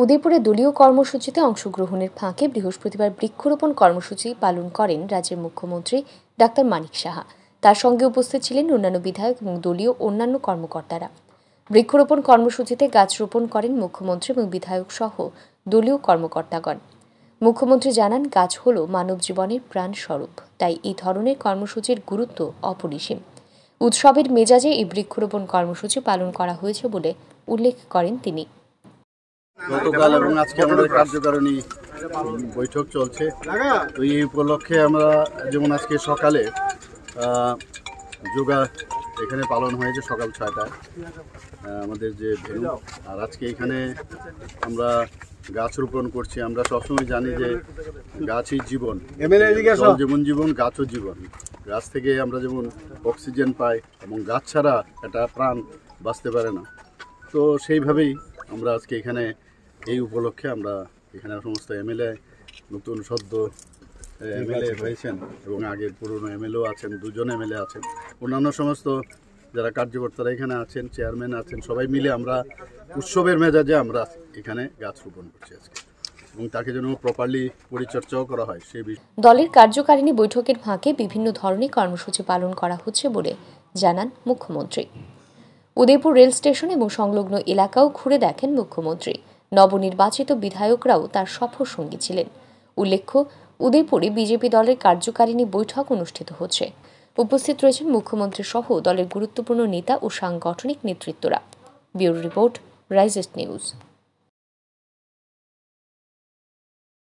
উদয়পুরে দলীয় কর্মসূচিতে অংশগ্রহণের ফাঁকে বৃহস্পতিবার বৃক্ষরোপণ কর্মসূচি পালন করেন রাজ্যের মুখ্যমন্ত্রী ডাক্তার মানিক সাহা তার সঙ্গে উপস্থিত ছিলেন অন্যান্য বিধায়ক এবং দলীয় অন্যান্য কর্মকর্তারা বৃক্ষরোপণ কর্মসূচিতে গাছ রোপণ করেন মুখ্যমন্ত্রী এবং বিধায়ক সহ দলীয় কর্মকর্তাগণ মুখ্যমন্ত্রী জানান গাছ হল মানব জীবনের প্রাণস্বরূপ তাই এই ধরনের কর্মসূচির গুরুত্ব অপরিসীম উৎসবের মেজাজে এই বৃক্ষরোপণ কর্মসূচি পালন করা হয়েছে বলে উল্লেখ করেন তিনি গতকাল এবং আজকে আমাদের কার্যকারণী বৈঠক চলছে তো এই উপলক্ষে আমরা যেমন আজকে সকালে যোগা এখানে পালন হয়েছে সকাল ছয়টায় আমাদের যে ভেনু আর আজকে এখানে আমরা গাছ রোপণ করছি আমরা সবসময় জানি যে গাছই জীবন যেমন জীবন গাছও জীবন গাছ থেকে আমরা যেমন অক্সিজেন পাই এবং গাছ ছাড়া একটা প্রাণ বাঁচতে পারে না তো সেইভাবেই আমরা আজকে এখানে এই উপলক্ষে আমরা এখানে সমস্ত এমএলএ নতুন সদ্য এমএলএ হয়েছেন এবং আগের পুরনো এমএলও আছেন দুজন এমএলএ আছেন অন্যান্য সমস্ত যারা কার্যকর্তারা এখানে আছেন চেয়ারম্যান আছেন সবাই মিলে আমরা উৎসবের মেজাজে আমরা এখানে গাছ রোপণ করছি আজকে এবং তাকে যেন প্রপারলি পরিচর্যাও করা হয় সে দলের কার্যকারিণী বৈঠকের ফাঁকে বিভিন্ন ধরনের কর্মসূচি পালন করা হচ্ছে বলে জানান মুখ্যমন্ত্রী উদয়পুর রেল স্টেশন এবং সংলগ্ন এলাকাও ঘুরে দেখেন মুখ্যমন্ত্রী নবনির্বাচিত বিধায়করাও তার সফর সঙ্গী ছিলেন উল্লেখ্য উদয়পুরে বিজেপি দলের কার্যকারিণী বৈঠক অনুষ্ঠিত হচ্ছে উপস্থিত রয়েছেন মুখ্যমন্ত্রী সহ দলের গুরুত্বপূর্ণ নেতা ও সাংগঠনিক নেতৃত্বরা ব্যুরো রিপোর্ট রাইজেস্ট নিউজ